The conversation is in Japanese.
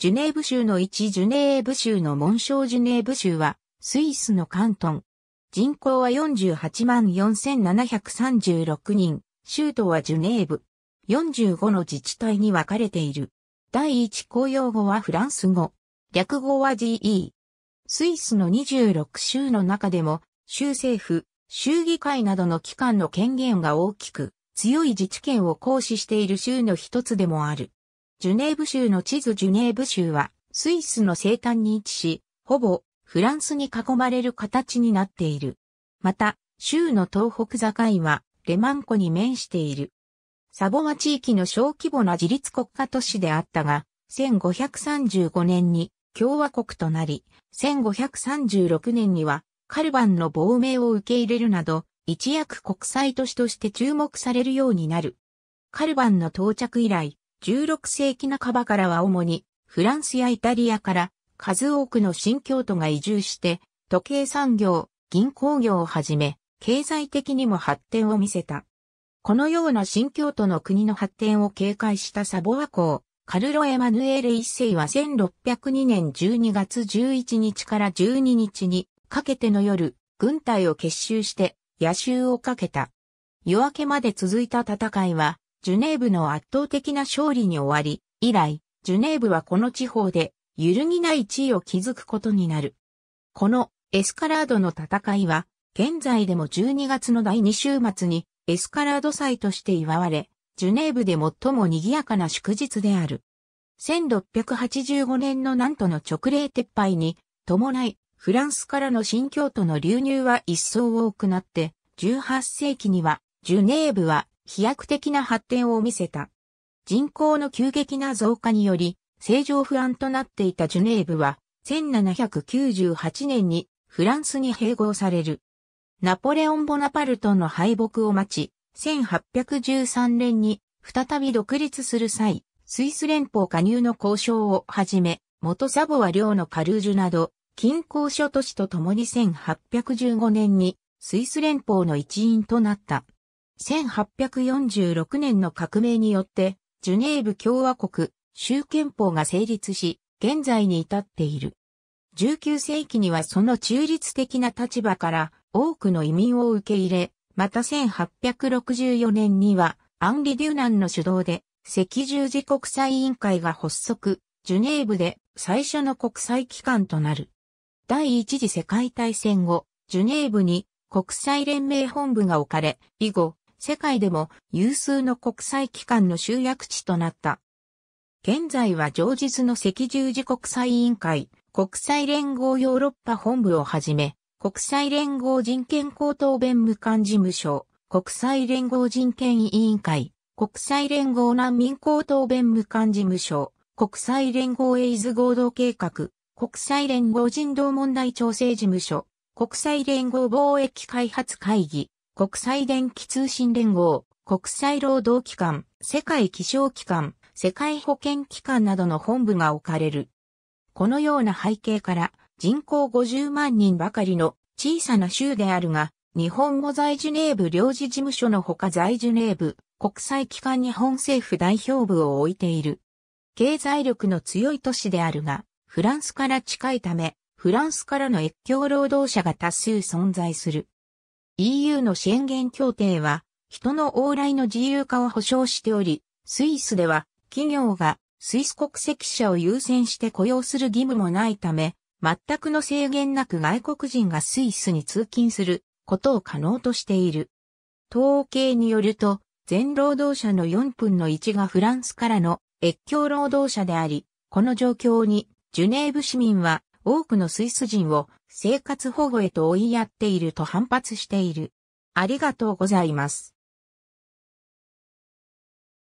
ジュネーブ州の1ジュネーブ州の紋章ジュネーブ州は、スイスのカントン。人口は48万4736人。州都はジュネーブ。45の自治体に分かれている。第一公用語はフランス語。略語は GE。スイスの26州の中でも、州政府、州議会などの機関の権限が大きく、強い自治権を行使している州の一つでもある。ジュネーブ州の地図ジュネーブ州は、スイスの西端に位置し、ほぼ、フランスに囲まれる形になっている。また、州の東北境は、レマン湖に面している。サボは地域の小規模な自立国家都市であったが、1535年に共和国となり、1536年にはカルバンの亡命を受け入れるなど、一躍国際都市として注目されるようになる。カルバンの到着以来、16世紀半ばからは主にフランスやイタリアから数多くの新京都が移住して時計産業、銀行業をはじめ経済的にも発展を見せた。このような新京都の国の発展を警戒したサボア公、カルロ・エマヌエール一世は1602年12月11日から12日にかけての夜、軍隊を結集して野襲をかけた。夜明けまで続いた戦いはジュネーブの圧倒的な勝利に終わり、以来、ジュネーブはこの地方で揺るぎない地位を築くことになる。このエスカラードの戦いは、現在でも12月の第2週末にエスカラード祭として祝われ、ジュネーブで最も賑やかな祝日である。1685年の南都の直令撤廃に伴い、フランスからの新京都の流入は一層多くなって、18世紀には、ジュネーブは飛躍的な発展を見せた。人口の急激な増加により、政情不安となっていたジュネーブは、1798年にフランスに併合される。ナポレオン・ボナパルトの敗北を待ち、1813年に再び独立する際、スイス連邦加入の交渉をはじめ、元サボは領のカルージュなど、近郊諸都市と共に1815年にスイス連邦の一員となった。1846年の革命によって、ジュネーブ共和国、州憲法が成立し、現在に至っている。19世紀にはその中立的な立場から多くの移民を受け入れ、また1864年にはアンリ・デュナンの主導で赤十字国際委員会が発足、ジュネーブで最初の国際機関となる。第一次世界大戦後、ジュネーブに国際連盟本部が置かれ、以後、世界でも有数の国際機関の集約地となった。現在は常日の赤十字国際委員会、国際連合ヨーロッパ本部をはじめ、国際連合人権高等弁務官事務所、国際連合人権委員会、国際連合難民高等弁務官事務所、国際連合エイズ合同計画、国際連合人道問題調整事務所、国際連合貿易開発会議、国際電気通信連合、国際労働機関、世界気象機関、世界保健機関などの本部が置かれる。このような背景から人口50万人ばかりの小さな州であるが、日本語在ジュネーブ領事事務所のほか在ジュネーブ国際機関日本政府代表部を置いている。経済力の強い都市であるが、フランスから近いため、フランスからの越境労働者が多数存在する。EU の支援源協定は、人の往来の自由化を保障しており、スイスでは企業がスイス国籍者を優先して雇用する義務もないため、全くの制限なく外国人がスイスに通勤することを可能としている。統計によると、全労働者の4分の1がフランスからの越境労働者であり、この状況にジュネーブ市民は多くのスイス人を生活保護へと追いやっていると反発している。ありがとうございます。